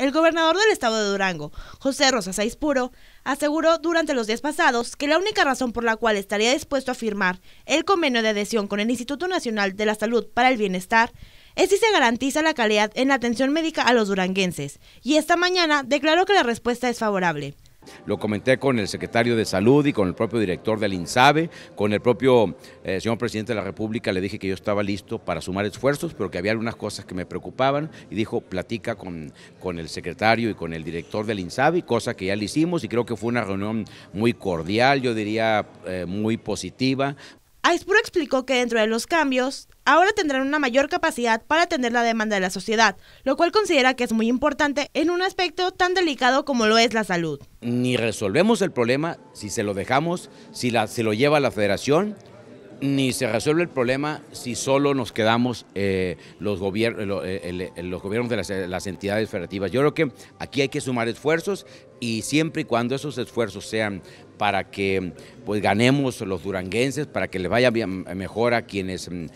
El gobernador del estado de Durango, José Rosa Saiz aseguró durante los días pasados que la única razón por la cual estaría dispuesto a firmar el convenio de adhesión con el Instituto Nacional de la Salud para el Bienestar es si se garantiza la calidad en la atención médica a los duranguenses, y esta mañana declaró que la respuesta es favorable. Lo comenté con el secretario de Salud y con el propio director del INSABE, con el propio eh, señor presidente de la República, le dije que yo estaba listo para sumar esfuerzos, pero que había algunas cosas que me preocupaban y dijo, platica con, con el secretario y con el director del INSABE, cosa que ya le hicimos y creo que fue una reunión muy cordial, yo diría eh, muy positiva, Aispuro explicó que dentro de los cambios, ahora tendrán una mayor capacidad para atender la demanda de la sociedad, lo cual considera que es muy importante en un aspecto tan delicado como lo es la salud. Ni resolvemos el problema si se lo dejamos, si se lo lleva la federación, ni se resuelve el problema si solo nos quedamos eh, los, gobiernos eh, eh, los, gobiernos de las, entidades federativas. Yo creo que aquí hay que sumar esfuerzos y siempre y cuando esos esfuerzos sean para que pues, ganemos los duranguenses, para que les vaya mejor a quienes mm,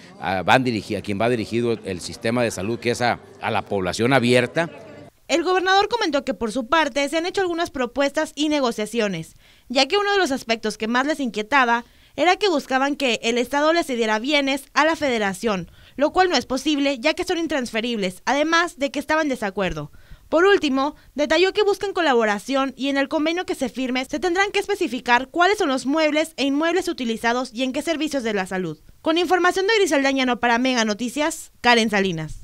van dirigir, a quien va dirigido el sistema de salud, que es a la población abierta, el gobernador comentó que por su parte se han hecho algunas propuestas y negociaciones, ya que uno de los aspectos que más les inquietaba era que buscaban que el Estado le cediera bienes a la federación, lo cual no es posible ya que son intransferibles, además de que estaban en desacuerdo. Por último, detalló que buscan colaboración y en el convenio que se firme se tendrán que especificar cuáles son los muebles e inmuebles utilizados y en qué servicios de la salud. Con información de Griselda Ñano para Mega Noticias, Karen Salinas.